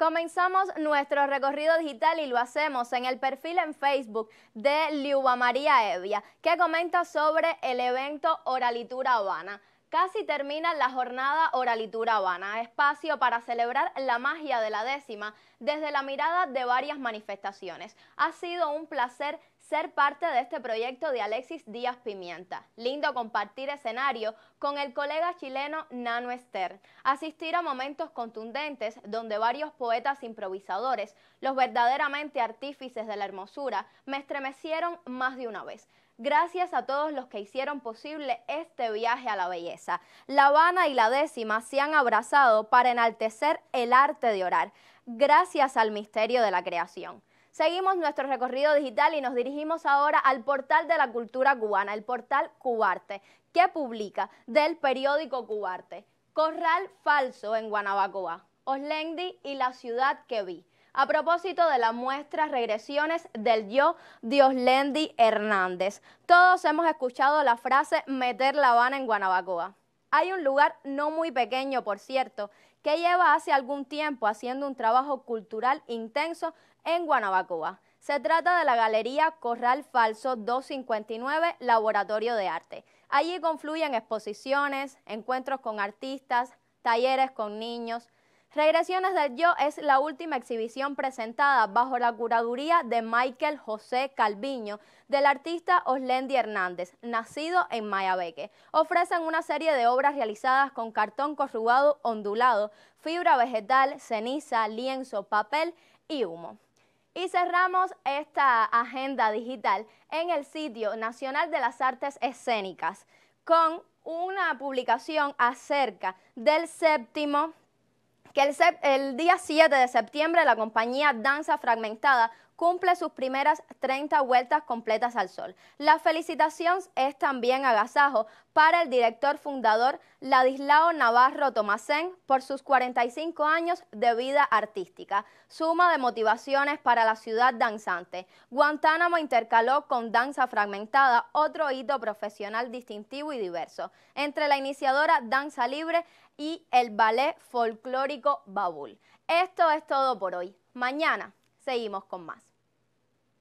Comenzamos nuestro recorrido digital y lo hacemos en el perfil en Facebook de Liuba María Evia, que comenta sobre el evento Oralitura Habana. Casi termina la jornada Oralitura Habana, espacio para celebrar la magia de la décima desde la mirada de varias manifestaciones. Ha sido un placer ser parte de este proyecto de Alexis Díaz Pimienta. Lindo compartir escenario con el colega chileno Nano Ester, asistir a momentos contundentes donde varios poetas improvisadores, los verdaderamente artífices de la hermosura, me estremecieron más de una vez. Gracias a todos los que hicieron posible este viaje a la belleza. La Habana y la décima se han abrazado para enaltecer el arte de orar, gracias al misterio de la creación. Seguimos nuestro recorrido digital y nos dirigimos ahora al portal de la cultura cubana, el portal Cubarte, que publica del periódico Cubarte, Corral Falso en Guanabacoa, Oslendi y la ciudad que vi a propósito de la muestra Regresiones del Yo Dioslendi Hernández. Todos hemos escuchado la frase meter la Habana en Guanabacoa. Hay un lugar no muy pequeño, por cierto, que lleva hace algún tiempo haciendo un trabajo cultural intenso en Guanabacoa. Se trata de la Galería Corral Falso 259 Laboratorio de Arte. Allí confluyen exposiciones, encuentros con artistas, talleres con niños, Regresiones del Yo es la última exhibición presentada bajo la curaduría de Michael José Calviño del artista Oslendi Hernández, nacido en Mayabeque. Ofrecen una serie de obras realizadas con cartón corrugado ondulado, fibra vegetal, ceniza, lienzo, papel y humo. Y cerramos esta agenda digital en el sitio Nacional de las Artes Escénicas con una publicación acerca del séptimo que el, día 7 de septiembre la compañía Danza Fragmentada cumple sus primeras 30 vueltas completas al sol. La felicitación es también agasajo para el director fundador Ladislao Navarro Tomasén por sus 45 años de vida artística, suma de motivaciones para la ciudad danzante. Guantánamo intercaló con Danza Fragmentada, otro hito profesional distintivo y diverso, entre la iniciadora Danza Libre y el ballet folclórico Babul. Esto es todo por hoy. Mañana seguimos con más.